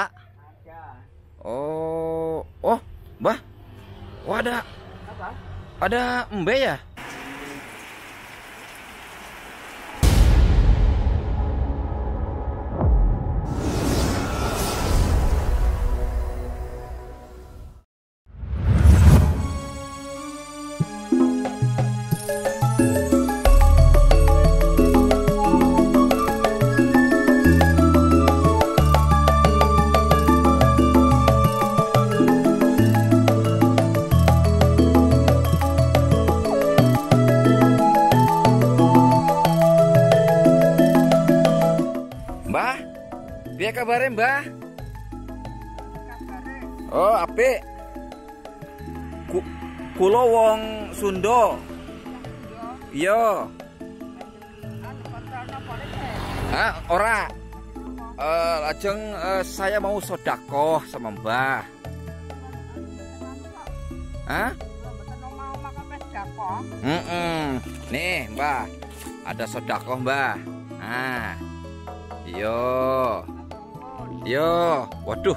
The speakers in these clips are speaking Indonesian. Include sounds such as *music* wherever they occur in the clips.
Ah. Oh, oh, bah, wah ada, Apa? ada embe ya? Piye kabare, Mbah? Oh, apik. Ku, kulo wong Sunda. Iya. Ah, ora. Uh, lajeng uh, saya mau sodakoh sama Mbah. Hah? Mm -mm. Nih, Mbah. Ada sodakoh, Mbah. Nah. yo. Iya. Yo, waduh.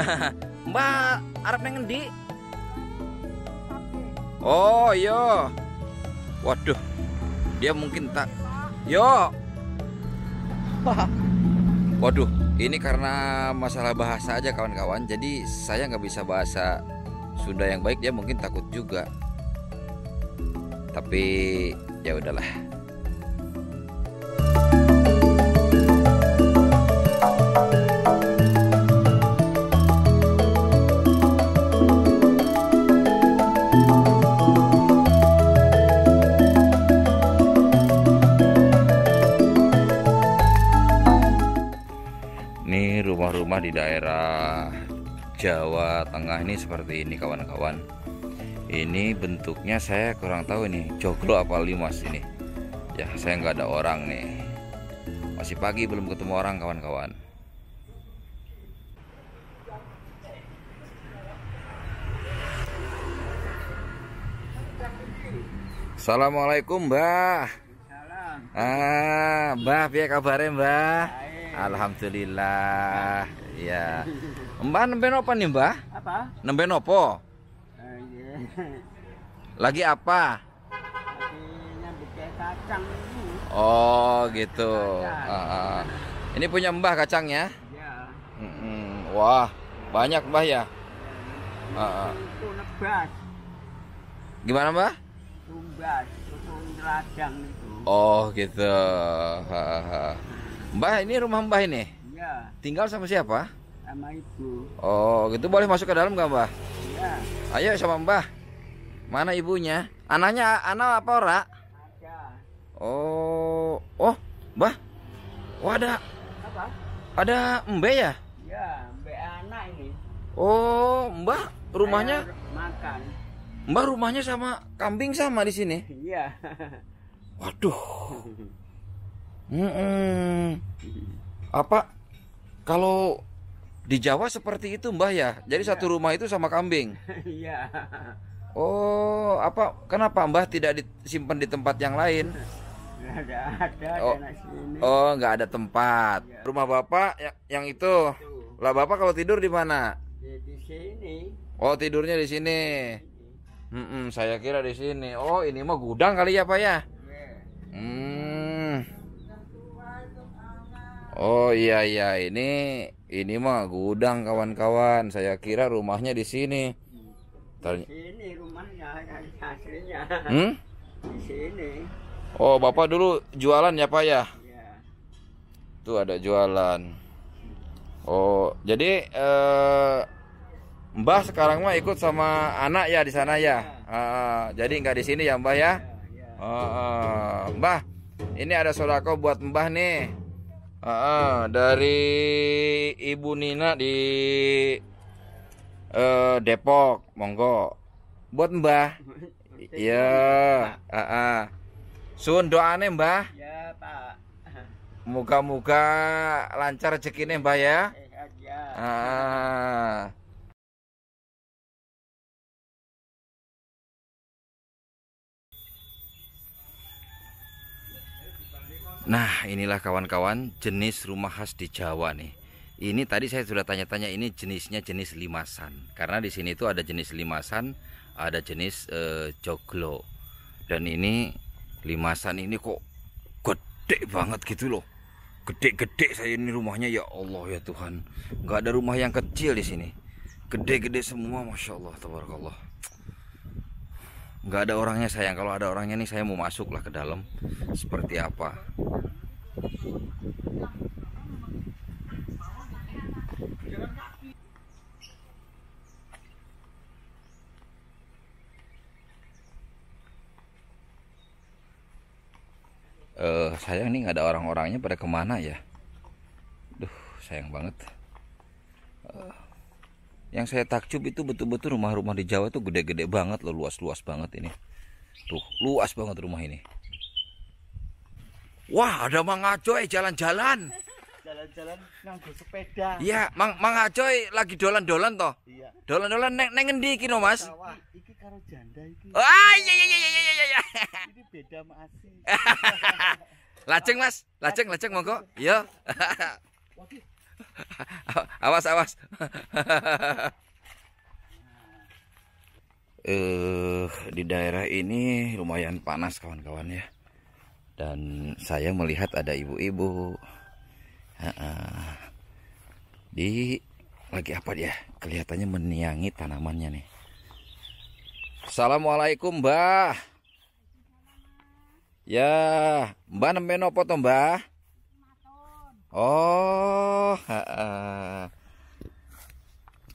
*laughs* Mbak, arep nang endi? Oh, yo. Waduh. Dia mungkin tak. Yo. *laughs* Waduh, ini karena masalah bahasa aja kawan-kawan. Jadi saya nggak bisa bahasa Sunda yang baik, dia mungkin takut juga. Tapi ya udahlah. rumah di daerah Jawa Tengah ini seperti ini kawan-kawan ini bentuknya saya kurang tahu ini joglo apa limas ini ya saya nggak ada orang nih masih pagi belum ketemu orang kawan-kawan Assalamualaikum Mbah. Ah, Mbah, ya kabarnya Mbah? Alhamdulillah. Ya. Mbah nemben apa nih, Mbah? Apa? Nemben apa? Eh, iya. Lagi apa? Oh, gitu. Ah, ah. Ini punya Mbah kacangnya? Ya. Iya. Wah, banyak Mbah ya. Ah, Gimana, Mbah? Oh, gitu. Ha, ha. Mbah ini rumah Mbah ini? Iya. Tinggal sama siapa? Sama ibu. Oh, gitu boleh masuk ke dalam enggak, Mbah? Iya. Ayo sama Mbah. Mana ibunya? Anaknya anak apa ora? Ada. Oh, oh, Mbah. Oh, ada. Apa? Ada Mbah ya? Iya, Mbah anak ini. Oh, Mbah rumahnya? makan. Mbah rumahnya sama kambing sama di sini? Iya. *laughs* Waduh. *laughs* Hmm, apa kalau di Jawa seperti itu Mbah ya? Jadi ya. satu rumah itu sama kambing. *laughs* Iya. Oh, apa kenapa Mbah tidak disimpan di tempat yang lain? *laughs* Nggak ada, oh, oh nggak ada tempat. Ya. Rumah bapak ya, yang, itu. itu. Lah bapak kalau tidur di mana? Ya, di sini. Oh tidurnya di sini. Hmm, saya kira di sini. Oh ini mah gudang kali ya pak ya. Iya. Hmm. Oh iya iya ini ini mah gudang kawan-kawan. Saya kira rumahnya di sini. Di sini rumahnya *laughs* aslinya. Hmm? Di sini. Oh bapak dulu jualan ya pak ya? Iya. Tuh ada jualan. Oh jadi ee, eh, mbah sekarang mah ikut sama anak ya di sana ya. ya. Uh, jadi nggak di sini ya mbah ya. ya, ya. Uh, uh, mbah ini ada sodako buat mbah nih. Uh, dari Ibu Nina di uh, Depok, monggo. Buat Mbah. *laughs* Iya. Ah, Uh, uh. Sun doane Mbah. Ya, Pak. Moga-moga lancar rezekinya Mbah ya. Iya. Uh, Nah inilah kawan-kawan jenis rumah khas di Jawa nih Ini tadi saya sudah tanya-tanya ini jenisnya jenis limasan Karena di sini itu ada jenis limasan Ada jenis eh, joglo Dan ini limasan ini kok gede banget gitu loh Gede-gede saya ini rumahnya ya Allah ya Tuhan Gak ada rumah yang kecil di sini Gede-gede semua Masya Allah Tabarakallah nggak ada orangnya sayang kalau ada orangnya nih saya mau masuk lah ke dalam seperti apa uh, sayang nih nggak ada orang-orangnya pada kemana ya duh sayang banget uh yang saya takjub itu betul-betul rumah-rumah di Jawa itu gede-gede banget loh luas-luas banget ini tuh luas banget rumah ini wah ada Mang Acoy jalan-jalan jalan-jalan nganggur sepeda iya Mang, Mang Acoy lagi dolan-dolan toh iya dolan-dolan neng neng endi iki no Mas wah iki karo janda iki ah iya iya iya iya iya iya, iya. ini beda sama asing *laughs* lajeng Mas lajeng lajeng monggo iya awas awas *laughs* eh di daerah ini lumayan panas kawan-kawan ya dan saya melihat ada ibu-ibu di lagi apa dia kelihatannya meniangi tanamannya nih Assalamualaikum mbah ya mbah nemeno mbah Oh, heeh.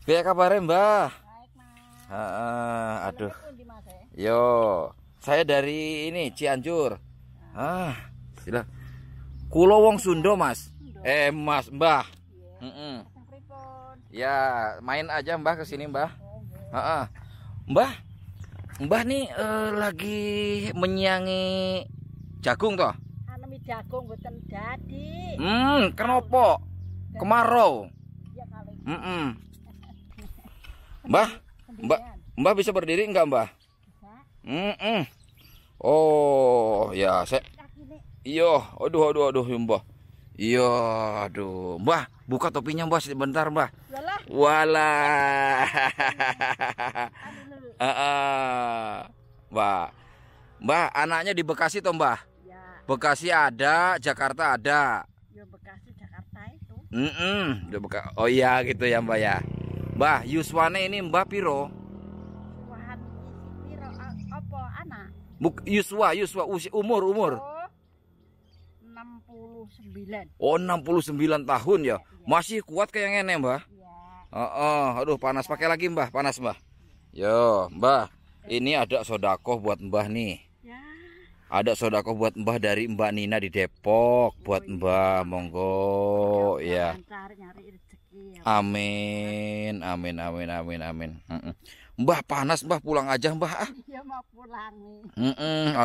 Piye kabare, Mbah? Baik, Mas. Heeh, aduh. Ya? Yo, saya dari ini Cianjur. Ah, sila. Ah, Kulo wong Sundo, Mas. Eh, Mas, Mbah. Heeh. Iya. Ya, main aja Mbah ke sini, Mbah. Oh, iya. Heeh. Mbah, Mbah nih eh, lagi menyiangi jagung toh? jagung mboten dadi. Hmm, kenapa? Kemarau. Iya kali. Mm -mm. *laughs* Mbah, Mbah, Mbah bisa berdiri enggak, Mbah? Bisa. Mm -mm. Oh, ya, saya Iya, aduh aduh aduh, ya, Mbah. Iya, aduh. Mbah, buka topinya, Mbah, sebentar, Mbah. Walah. Wala. Mbah. Mbah, anaknya di Bekasi toh, Mbah? Bekasi ada, Jakarta ada. Ya Bekasi Jakarta itu. Mm -mm. Beka oh iya gitu ya Mbak ya. Mbah Yuswane ini Mbah Piro. Yuswane Piro apa anak? Buk Yuswa Yuswa umur umur. Oh, 69. Oh 69 tahun ya. ya. Masih kuat kayak ini Mbah. Iya. Oh, oh, aduh panas pakai lagi Mbah, panas Mbah. Yo, Mbah, iya. ini ada sodakoh buat Mbah nih. Ada sodako buat Mbah dari Mbak Nina di Depok oh, buat iya, Mbah iya, iya. monggo ya. ya amin, amin, amin, amin, amin. Mbah panas, Mbah pulang aja, Mbah. Ah.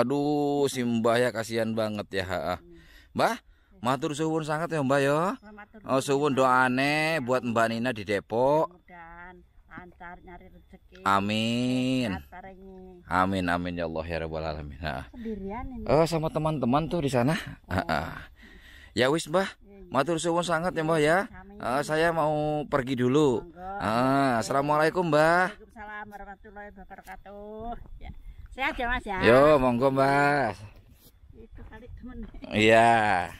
Aduh, si Mbah ya kasihan banget ya. Mbah, matur suwun sangat ya Mbah ya. Oh, suwun doane buat Mbak Nina di Depok lancar nyari rezeki. Amin. Amin amin ya Allah ya rabbal alamin. Nah. Oh sama teman-teman tuh di sana. Oh. Ya wis Mbah, iya, iya. matur suwun sangat ya Mbah ya. Uh, saya mau pergi dulu. Uh, assalamualaikum Mbah. Waalaikumsalam warahmatullahi wabarakatuh. Ya. Sehat ya Mas ya. Yo, monggo Mbah. Itu kali temen. Iya.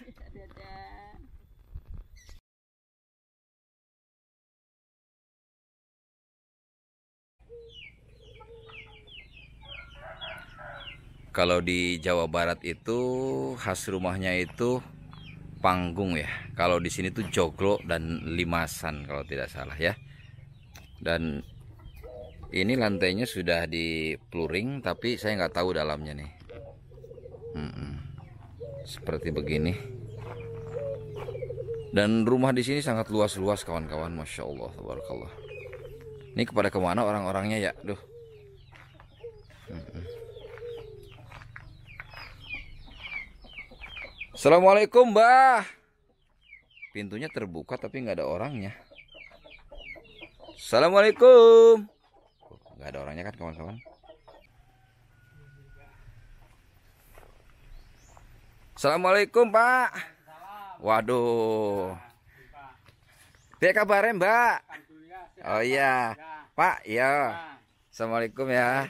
kalau di Jawa Barat itu khas rumahnya itu panggung ya. Kalau di sini tuh joglo dan limasan kalau tidak salah ya. Dan ini lantainya sudah di pluring tapi saya nggak tahu dalamnya nih. Hmm, seperti begini. Dan rumah di sini sangat luas-luas kawan-kawan, masya Allah, Ini kepada kemana orang-orangnya ya, duh. Assalamualaikum mbah Pintunya terbuka tapi nggak ada orangnya Assalamualaikum Nggak ada orangnya kan kawan-kawan Assalamualaikum pak Waduh Dia kabarnya mbak Oh iya Pak ya Assalamualaikum ya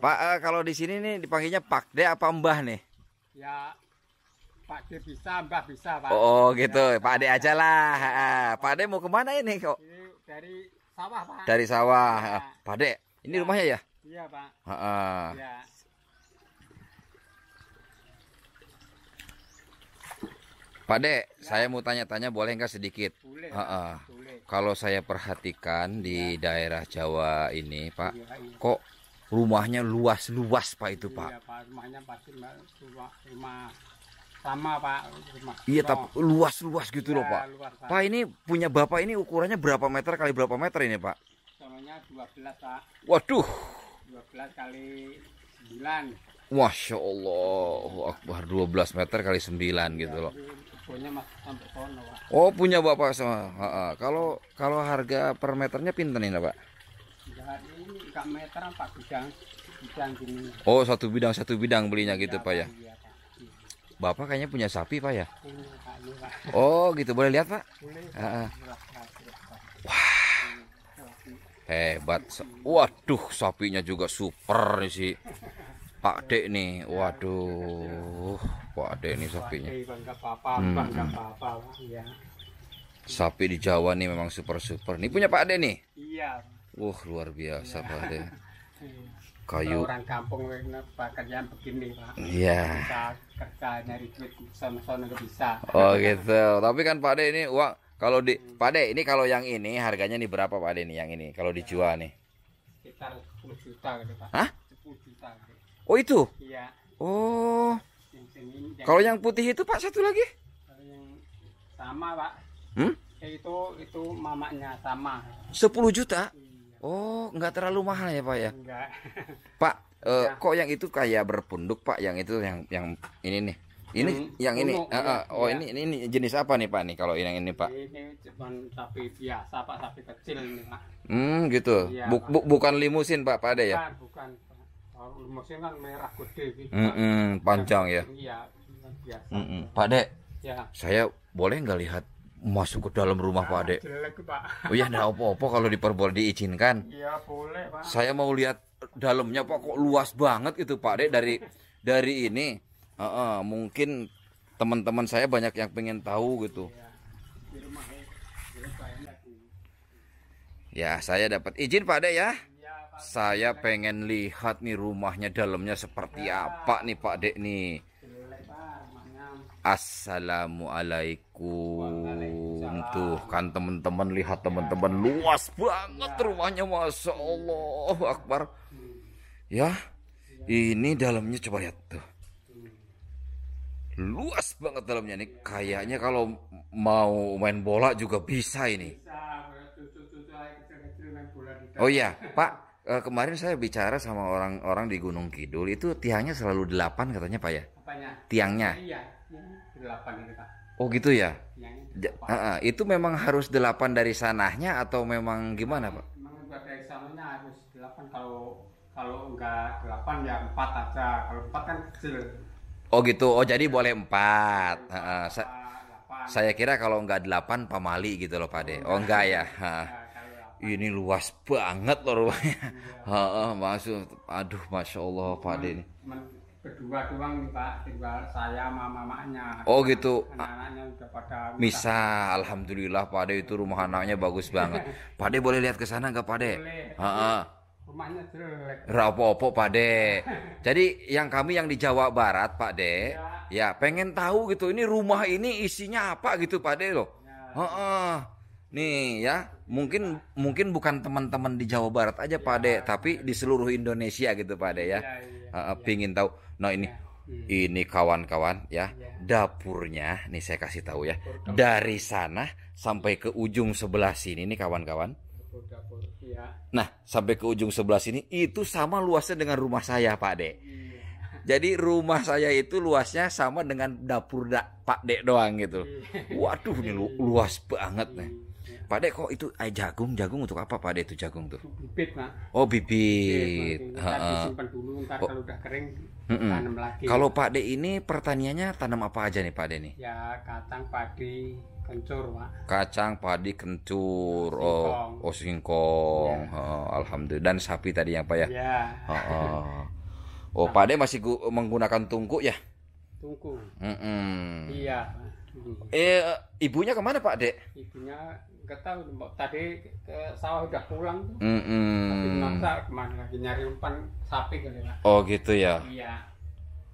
Pak eh, kalau di sini nih dipanggilnya pak deh apa mbah nih Ya Pak D bisa, Mbah bisa, Pak. Oh, gitu. Ya, Pak D aja lah. Pak, D mau kemana ini kok? dari sawah, Pak. Dari sawah. Ya. Pak D, ini ya. rumahnya ya? Iya, Pak. Heeh. Iya. Pak De, ya. saya mau tanya-tanya boleh nggak sedikit? Boleh, uh -uh. boleh. Kalau saya perhatikan di ya. daerah Jawa ini, Pak, ya, ya. kok rumahnya luas-luas, Pak itu, ya, Pak. Iya, Pak. Rumahnya pasti rumah, rumah sama pak rumah. iya tapi luas luas gitu ya, loh pak. Luas, pak pak ini punya bapak ini ukurannya berapa meter kali berapa meter ini pak soalnya 12 pak waduh 12 kali 9 Masya Allah Akbar 12 meter kali 9 gitu ya, gitu loh punya mas sampai kono, pak. Oh punya bapak sama ha -ha. kalau kalau harga per meternya pinten ini pak Oh satu bidang satu bidang belinya gitu ya, pak ya. Iya. Bapak kayaknya punya sapi pak ya? Oh gitu, boleh lihat pak? Uh. Wah, hebat. Waduh, sapinya juga super nih si Pak Dek nih, waduh, Pak Dek nih sapinya. Hmm. Ya. Sapi di Jawa nih memang super super. Nih punya Pak Dek nih? Iya. Wah luar biasa Pak Dek. Iya. Kayu. Orang kampung pekerjaan begini Pak. Iya kerja nyari duit sama sana nggak bisa oh gitu tapi kan Pak De ini uang kalau di hmm. Pak De ini kalau yang ini harganya nih berapa Pak De nih yang ini kalau dijual nih sekitar 10 juta gitu Pak Hah? 10 juta gitu. oh itu iya oh kalau yang putih itu Pak satu lagi yang sama Pak hmm? Ya, itu itu mamanya sama 10 juta iya. Oh, nggak terlalu mahal ya Pak ya? Enggak. *laughs* Pak, Uh, ya. Kok yang itu kayak berpunduk pak? Yang itu yang yang ini nih. Ini hmm, yang ini. uh, uh, oh ya. ini ini jenis apa nih pak nih kalau yang ini pak? Ini cuma sapi biasa pak sapi kecil ini pak. Hmm gitu. Ya, bu, bu, bukan limusin pak pak ada ya? Bukan bukan. Kalau limusin kan merah gede gitu. Mm -mm, panjang ya. Iya biasa. Mm -mm. Pak dek. Ya. Saya boleh nggak lihat masuk ke dalam rumah nah, Pak Dek. Jelek, Pak. Oh iya, nah opo-opo kalau diperboleh diizinkan. Iya, boleh, Pak. Saya mau lihat dalamnya pak kok luas banget gitu Pak Dek dari dari ini uh, uh, mungkin teman-teman saya banyak yang pengen tahu gitu ya saya dapat izin Pak Dek ya saya pengen lihat nih rumahnya dalamnya seperti apa nih Pak Dek nih Assalamualaikum tuh kan teman-teman lihat teman-teman luas banget rumahnya Masya Allah Akbar Ya, ini dalamnya coba lihat tuh. Luas banget dalamnya nih. Kayaknya kalau mau main bola juga bisa ini. Oh iya, Pak, eh, kemarin saya bicara sama orang-orang di Gunung Kidul itu tiangnya selalu delapan katanya Pak ya. Tiangnya. Iya, gitu, oh gitu ya. itu memang harus delapan dari sanahnya atau memang gimana Pak? kalau enggak delapan ya empat aja kalau empat kan kecil oh gitu oh jadi boleh empat uh, uh, sa saya kira kalau enggak delapan pamali gitu loh pade oh enggak ya *laughs* iya, ini luas banget loh rumahnya yeah. Iya. maksud aduh masya allah pade ini kedua doang nih Pak tinggal saya sama mamanya oh gitu anak-anaknya udah pada misah misa. alhamdulillah Pak De itu rumah anaknya bagus banget *laughs* Pak De boleh lihat ke sana nggak Pak De boleh. Ha -ha rumahnya jelek. Rapopo Pak De. *laughs* Jadi yang kami yang di Jawa Barat Pak De, ya, ya pengen tahu gitu ini rumah ini isinya apa gitu Pak De loh. Ya. Uh -uh. Nih ya, mungkin iya. mungkin bukan teman-teman di Jawa Barat aja ya, Pak iya, De, tapi iya. di seluruh Indonesia gitu Pak De ya. Uh, pingin tahu. Nah ini ini kawan-kawan ya, dapurnya nih saya kasih tahu ya. Dari sana sampai ke ujung sebelah sini nih kawan-kawan Iya. Nah, sampai ke ujung sebelah sini itu sama luasnya dengan rumah saya, Pak De. Iya. Jadi rumah saya itu luasnya sama dengan dapur da, Pak Dek doang gitu. Iya. Waduh, ini lu, luas banget nih. Iya. Pak Dek kok itu ay, eh, jagung, jagung untuk apa Pak Dek itu jagung tuh? Bibit, Pak. Oh, bibit. bibit Disimpan dulu, oh. kalau udah kering Mm-mm. tanam lagi. Kalau Pak D ini pertaniannya tanam apa aja nih Pak D nih? Ya kacang, padi, kencur Pak. Kacang, padi, kencur, oh, oh, singkong. oh, oh singkong, ya. oh, alhamdulillah dan sapi tadi yang Pak ya. ya. Oh, oh. *laughs* oh Pak D masih menggunakan tungku ya? Tungku. Mm-mm. Iya. Eh ibunya kemana Pak D? Ibunya nggak tahu tadi ke sawah udah pulang tuh mm -mm. tapi kemana lagi nyari umpan sapi kali ya. oh gitu ya iya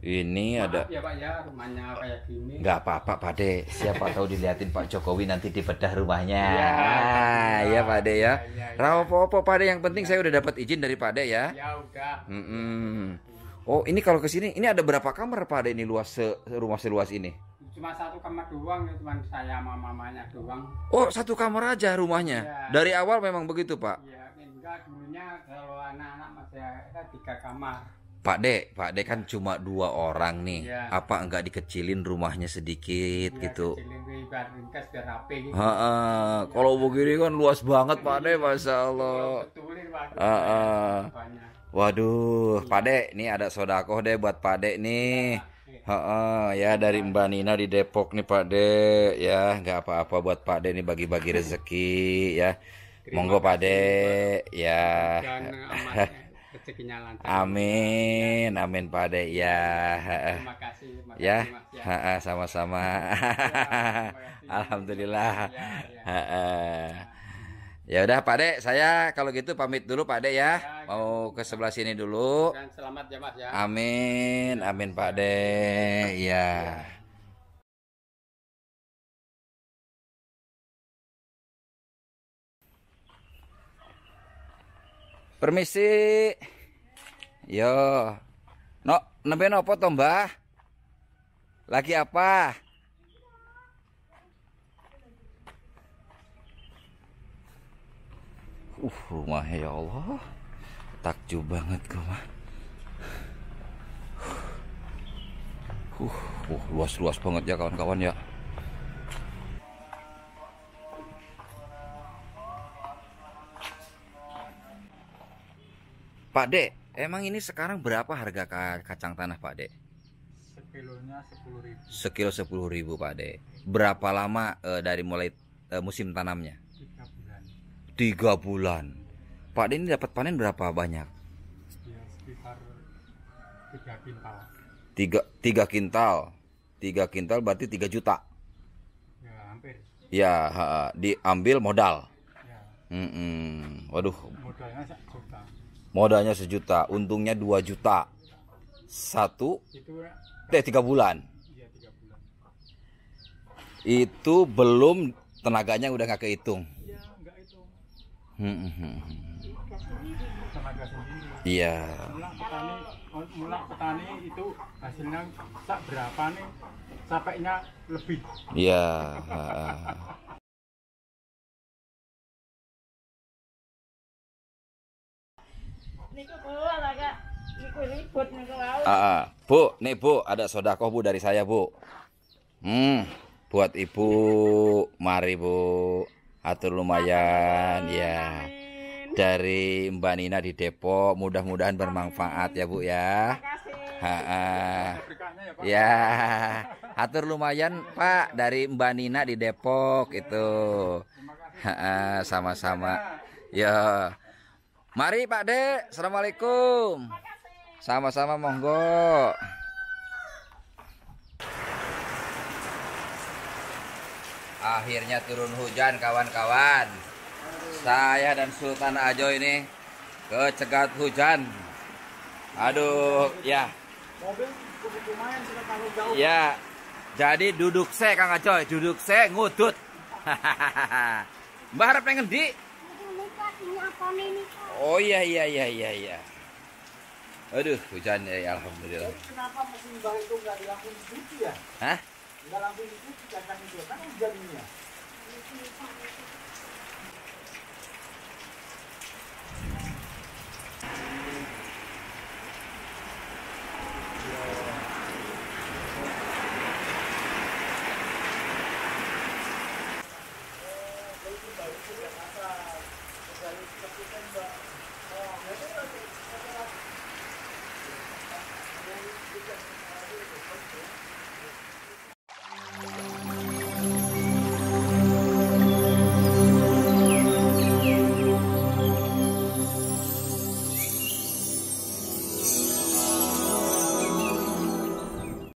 ini Maaf ada ya pak ya rumahnya kayak gini nggak apa-apa pak de siapa tahu diliatin pak jokowi nanti dibedah rumahnya ya, ya, pak de ya, ya, ya. rawopo pak de yang penting ya. saya udah dapat izin dari pak de ya ya udah mm -mm. oh ini kalau ke sini ini ada berapa kamar pak de ini luas se rumah seluas ini cuma satu kamar doang ya, cuma saya sama mamanya doang oh satu kamar aja rumahnya ya. dari awal memang begitu pak ya enggak dulunya kalau anak-anak masih ada tiga kamar Pak de, Pak de kan cuma dua orang nih. Ya. Apa enggak dikecilin rumahnya sedikit ya, gitu? Kecilin biar ringkas biar rapi gitu. Ha, ha. Ya. Kalau begini kan luas banget ya. Pak de, iya, masya Allah. Ha, ha. Waduh, ya. Pak iya. de, ini ada sodakoh deh buat Pak de nih. Ya. Ha, iya. ha, ya dari iya. Mbak Nina di Depok nih Pak De ya nggak apa-apa buat Pak De nih bagi-bagi *laughs* rezeki ya Terima monggo Pak De ya amin ya. amin Pak De ya terima kasih, ya, ya. sama-sama iya, *laughs* alhamdulillah ya, ya. Ya udah Pak Dek, saya kalau gitu pamit dulu Pak Dek ya. ya gitu. Mau ke sebelah sini dulu. Dan selamat ya Mas ya. Amin, ya. amin Pak Dek. Ya. Ya. Permisi. Yo. No, nembe nopo to, Mbah? Lagi apa? uh rumah ya Allah takjub banget gue mah uh, uh luas luas banget ya kawan-kawan ya Pak Dek, emang ini sekarang berapa harga kacang tanah Pak Dek? Sekilonya sepuluh ribu. Sekilo sepuluh ribu Pak Dek. Berapa lama uh, dari mulai uh, musim tanamnya? tiga bulan Pak ini dapat panen berapa banyak ya, sekitar tiga kintal tiga tiga kintal tiga kintal berarti tiga juta ya hampir ya diambil modal ya. Mm -mm. waduh modalnya sejuta modalnya sejuta untungnya dua juta satu itu ya. eh iya, tiga bulan itu belum tenaganya udah nggak kehitung tenaga sendiri. Iya. Mulai petani, petani itu hasilnya tak berapa nih? Capeknya lebih. Iya. Ah, Ah, bu, nih bu, ada sodakoh bu dari saya bu. Hmm, buat ibu, mari bu atur lumayan ya dari Mbak Nina di Depok mudah-mudahan bermanfaat ya Bu ya ha -ha. Ya, ya atur lumayan Pak dari Mbak Nina di Depok itu sama-sama ya mari Pak Dek Assalamualaikum sama-sama monggo Akhirnya turun hujan kawan-kawan. Saya dan Sultan Ajo ini kecegat hujan. Aduh, ya. Ya. Jadi duduk se Kang Ajo, duduk se ngudut. *laughs* Mbah harap pengen di? Oh iya iya iya iya iya. Aduh, hujan ya alhamdulillah. Kenapa musim bang itu nggak dilakukan cuci ya? Hah? Dalam itu kita akan menunjukkan hujannya. Oh,